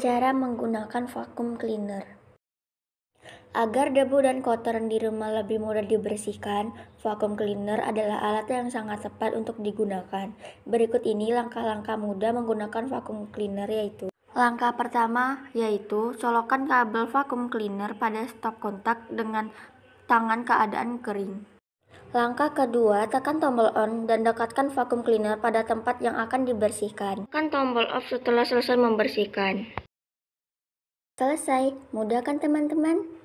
Cara menggunakan vacuum cleaner. Agar debu dan kotoran di rumah lebih mudah dibersihkan, vacuum cleaner adalah alat yang sangat tepat untuk digunakan. Berikut ini langkah-langkah mudah menggunakan vacuum cleaner yaitu Langkah pertama yaitu colokan kabel vacuum cleaner pada stop kontak dengan tangan keadaan kering. Langkah kedua, tekan tombol on dan dekatkan vacuum cleaner pada tempat yang akan dibersihkan. Tekan tombol off setelah selesai membersihkan. Selesai, mudah kan teman-teman.